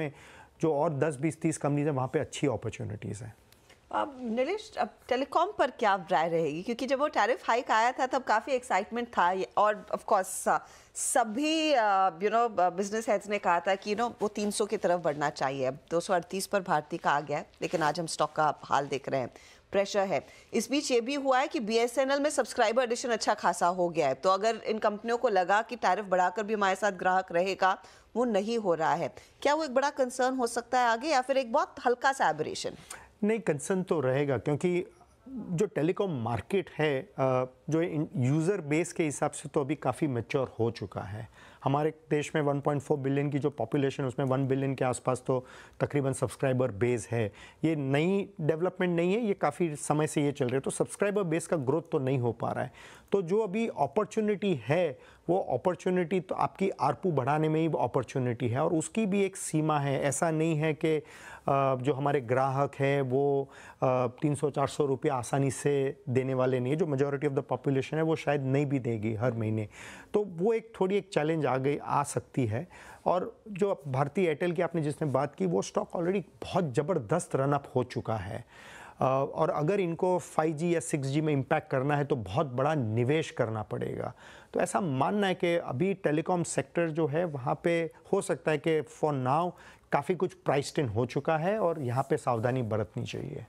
में जो और 10, 20, 30 कंपनीज हैं वहाँ पे अच्छी अपॉर्चुनिटीज़ हैं अब निलेश अब टेलीकॉम पर क्या राय रहेगी क्योंकि जब वो टैरिफ हाइक आया था तब काफ़ी एक्साइटमेंट था और ऑफ कोर्स सभी यू नो बिजनेस हेड्स ने कहा था कि यू नो know, वो 300 की तरफ बढ़ना चाहिए अब दो पर भारती का आ गया लेकिन आज हम स्टॉक का हाल देख रहे हैं प्रेशर है इस बीच ये भी हुआ है कि बी में सब्सक्राइबर एडिशन अच्छा खासा हो गया है तो अगर इन कंपनियों को लगा कि टैरिफ बढ़ाकर भी हमारे साथ ग्राहक रहेगा वो नहीं हो रहा है क्या वो एक बड़ा कंसर्न हो सकता है आगे या फिर एक बहुत हल्का सा एबरेशन नहीं कंसर्न तो रहेगा क्योंकि जो टेलीकॉम मार्केट है जो यूज़र बेस के हिसाब से तो अभी काफ़ी मेच्योर हो चुका है हमारे देश में 1.4 बिलियन की जो पॉपुलेशन उसमें 1 बिलियन के आसपास तो तकरीबन सब्सक्राइबर बेस है ये नई डेवलपमेंट नहीं है ये काफ़ी समय से ये चल रही है तो सब्सक्राइबर बेस का ग्रोथ तो नहीं हो पा रहा है तो जो अभी अपॉर्चुनिटी है वो अपॉर्चुनिटी तो आपकी आरपू बढ़ाने में ही अपॉर्चुनिटी है और उसकी भी एक सीमा है ऐसा नहीं है कि जो हमारे ग्राहक हैं वो तीन सौ चार सौ रुपये आसानी से देने वाले नहीं है जो मेजोरिटी ऑफ द पॉपुलेशन है वो शायद नहीं भी देगी हर महीने तो वो एक थोड़ी एक चैलेंज आ गई आ सकती है और जो भारतीय एयरटेल की आपने जिसने बात की वो स्टॉक ऑलरेडी बहुत ज़बरदस्त रनअप हो चुका है और अगर इनको 5G या 6G में इम्पैक्ट करना है तो बहुत बड़ा निवेश करना पड़ेगा तो ऐसा मानना है कि अभी टेलीकॉम सेक्टर जो है वहाँ पे हो सकता है कि फॉर नाव काफ़ी कुछ प्राइस इन हो चुका है और यहाँ पे सावधानी बरतनी चाहिए